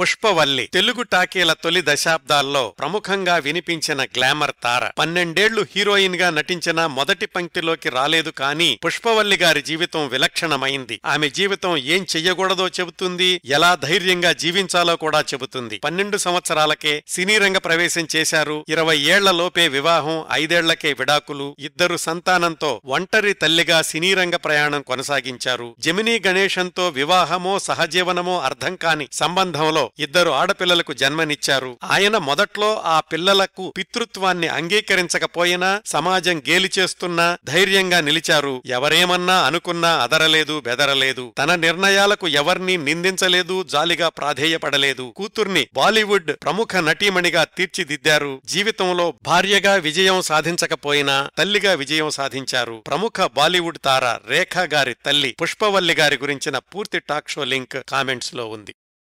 పుష్పవల్లి తెలుగు టాకీల తొలి దశాబ్దాల్లో ప్రముఖంగా వినిపించిన గ్లామర్ తార పన్నెండేళ్లు హీరోయిన్ గా నటించిన మొదటి పంక్తిలోకి రాలేదు కానీ పుష్పవల్లి గారి జీవితం విలక్షణమైంది ఆమె జీవితం ఏం చెయ్యకూడదో చెబుతుంది ఎలా ధైర్యంగా జీవించాలో కూడా చెబుతుంది పన్నెండు సంవత్సరాలకే సినీ రంగ ప్రవేశం చేశారు ఇరవై ఏళ్లలోపే వివాహం ఐదేళ్లకే విడాకులు ఇద్దరు సంతానంతో ఒంటరి తల్లిగా సినీ రంగ ప్రయాణం కొనసాగించారు జమినీ గణేశంతో వివాహమో సహజీవనమో అర్థం కాని సంబంధంలో ఇద్దరు ఆడపిల్లలకు జన్మనిచ్చారు ఆయన మొదట్లో ఆ పిల్లలకు పితృత్వాన్ని అంగీకరించకపోయినా సమాజం గేలి చేస్తున్నా ధైర్యంగా నిలిచారు ఎవరేమన్నా అనుకున్నా అదరలేదు బెదరలేదు తన నిర్ణయాలకు ఎవర్నీ నిందించలేదు జాలిగా ప్రాధేయపడలేదు కూతుర్ని బాలీవుడ్ ప్రముఖ నటీమణిగా తీర్చిదిద్దారు జీవితంలో భార్యగా విజయం సాధించకపోయినా తల్లిగా విజయం సాధించారు ప్రముఖ బాలీవుడ్ తార రేఖా గారి తల్లి పుష్పవల్లి గారి గురించిన పూర్తి టాక్ షో లింక్ కామెంట్స్ లో ఉంది